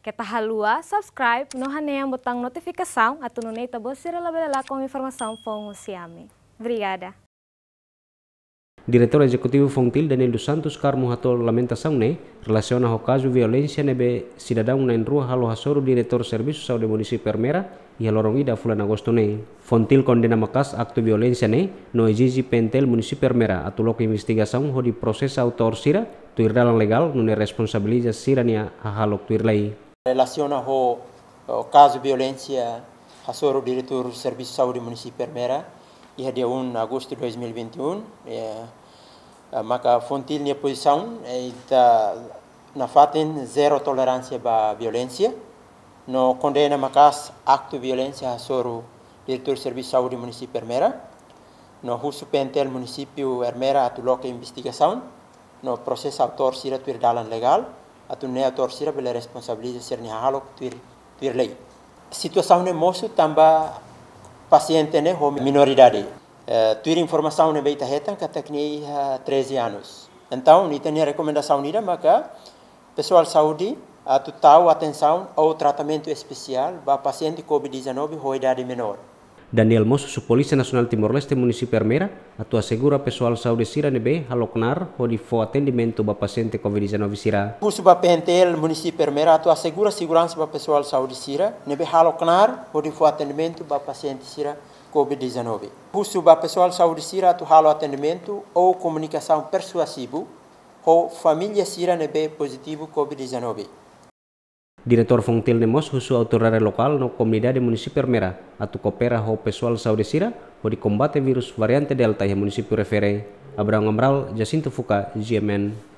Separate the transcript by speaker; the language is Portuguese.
Speaker 1: Kita halua, subscribe, no haneam bos notificação, lebih bocira labelela com fong fom brigada Direktur eksekutif Fontil Daniel dos Santos Carmo hatou lamentação ne relasiona ao caso nebe sidadang nain ruah halo hasoru Direktur serviço saúde Munisi Permera ia lorong ida fulan agosto ne. Fontil kondena makas aktu violencia ne no pentel munisi Permera atulok investigação ho di proses autor sira dalang legal nune sira sirania hahalok tuirlai.
Speaker 2: relaciona o, o caso de violência passou o diretor do Serviço de Saúde município Mera e é dia 1 de agosto de 2021 eh, Maca maka fontil ni posição está na fatin zero tolerância para violência no condena macas acto de violência passou diretor do Serviço de Saúde município Mera no husu pentel município Hermera atulok investigação no processo autor sira legal a atorsira responsabilidade responsabiliza ser ni halo tuir tuir lei situação ne moço tamba paciente ne home minoridade tuir informação ne beita hetan katakni uh, 13 anos então ni tenia recomendação nida maka pessoal saúde a total atenção ao tratamento especial para paciente COVID-19 com idade menor.
Speaker 1: Daniel Mosusu Polícia Nacional Timor-Leste Município atua segura pessoal saúde sira nebe haloknar hodi fo atendimento para paciente COVID-19 sira.
Speaker 2: Musu ba PNTL Município atua segura segurança para pessoal saúde sira nebe haloknar hodi fo atendimento para paciente sira COVID-19. Musu ba pessoal saúde sira atu atendimento ou comunicação persuasivo ou família sira nebe positivo COVID-19.
Speaker 1: Diretor Nemos husu Autorare Lokal no di município Hermera, atu Kopera Kopera Pesual Saudi Sira Ho Dikombate Virus variante Delta yang município refere. Abraham Amral Jacinto
Speaker 2: Fuka GMN.